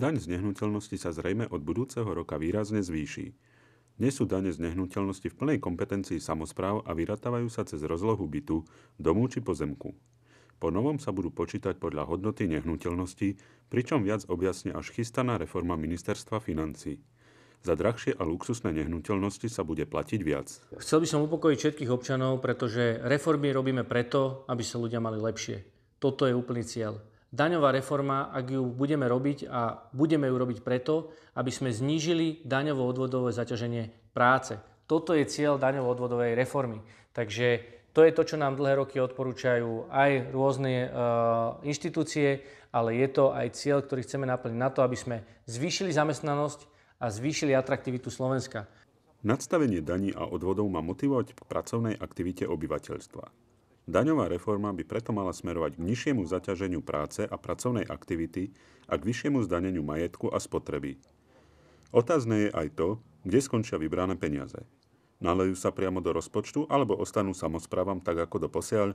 Daň z nehnuteľnosti sa zrejme od budúceho roka výrazne zvýši. Dnes sú dane z nehnuteľnosti v plnej kompetencii samozpráv a vyratávajú sa cez rozlohu bytu, domu či pozemku. Po novom sa budú počítať podľa hodnoty nehnuteľnosti, pričom viac objasne až chystaná reforma ministerstva financí. Za drahšie a luxusné nehnuteľnosti sa bude platiť viac. Chcel by som upokojiť všetkých občanov, pretože reformy robíme preto, aby sa ľudia mali lepšie. Toto je úplný cieľ. Daňová reforma, ak ju budeme robiť a budeme ju robiť preto, aby sme znížili daňovo-odvodové zaťaženie práce. Toto je cieľ daňovo-odvodovej reformy. Takže to je to, čo nám dlhé roky odporúčajú aj rôzne e, inštitúcie, ale je to aj cieľ, ktorý chceme naplniť na to, aby sme zvýšili zamestnanosť a zvýšili atraktivitu Slovenska. Nadstavenie daní a odvodov má motivovať k pracovnej aktivite obyvateľstva. Daňová reforma by preto mala smerovať k nižšiemu zaťaženiu práce a pracovnej aktivity a k vyššiemu zdaneniu majetku a spotreby. Otázne je aj to, kde skončia vybrané peniaze. Nalejú sa priamo do rozpočtu alebo ostanú samozprávam tak ako posiaľ.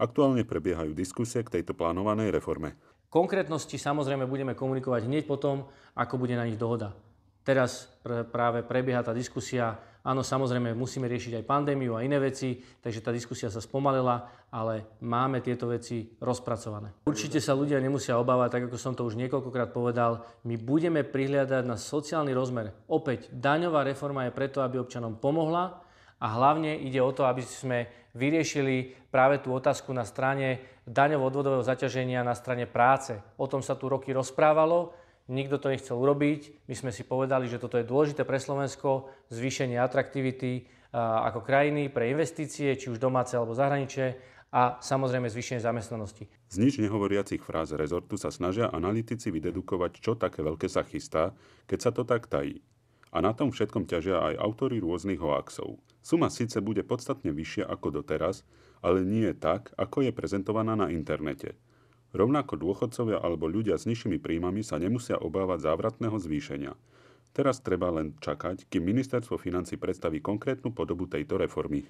Aktuálne prebiehajú diskusie k tejto plánovanej reforme. Konkrétnosti samozrejme budeme komunikovať hneď potom, ako bude na nich dohoda. Teraz práve prebieha tá diskusia Áno, samozrejme, musíme riešiť aj pandémiu a iné veci, takže tá diskusia sa spomalila, ale máme tieto veci rozpracované. Určite sa ľudia nemusia obávať, tak ako som to už niekoľkokrát povedal, my budeme prihliadať na sociálny rozmer. Opäť, daňová reforma je preto, aby občanom pomohla, a hlavne ide o to, aby sme vyriešili práve tú otázku na strane daňovo-odvodového zaťaženia na strane práce. O tom sa tu roky rozprávalo nikto to nechcel urobiť. My sme si povedali, že toto je dôležité pre Slovensko, zvýšenie atraktivity e, ako krajiny pre investície, či už domáce alebo zahraničie a samozrejme zvýšenie zamestnanosti. Z nič nehovoriacich fráz rezortu sa snažia analytici vydedukovať, čo také veľké sa chystá, keď sa to tak tají. A na tom všetkom ťažia aj autory rôznych hoaxov. Suma síce bude podstatne vyššia ako doteraz, ale nie tak, ako je prezentovaná na internete – Rovnako dôchodcovia alebo ľudia s nižšími príjmami sa nemusia obávať závratného zvýšenia. Teraz treba len čakať, kým ministerstvo financí predstaví konkrétnu podobu tejto reformy.